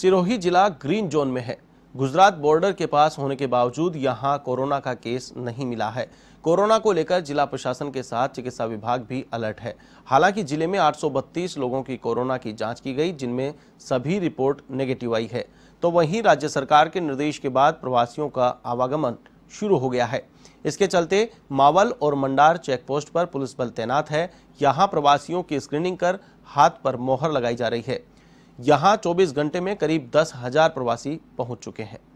सिरोही जिला green zone में है गुजरात बॉर्डर के पास होने के बावजूद यहां कोरोना का केस नहीं मिला है कोरोना को लेकर जिला प्रशासन के साथ चिकित्सा विभाग भी अलर्ट है हालांकि जिले में 832 लोगों की कोरोना की जांच की गई जिनमें सभी रिपोर्ट नेगेटिव आई है तो वहीं राज्य सरकार के निर्देश के बाद प्रवासियों का आवागमन शुरू हो गया है इसके चलते मावल और मंडार चेकपोस्ट पर पुलिस बल तैनात है यहाँ प्रवासियों की स्क्रीनिंग कर हाथ पर मोहर लगाई जा रही है यहां 24 घंटे में करीब दस हजार प्रवासी पहुंच चुके हैं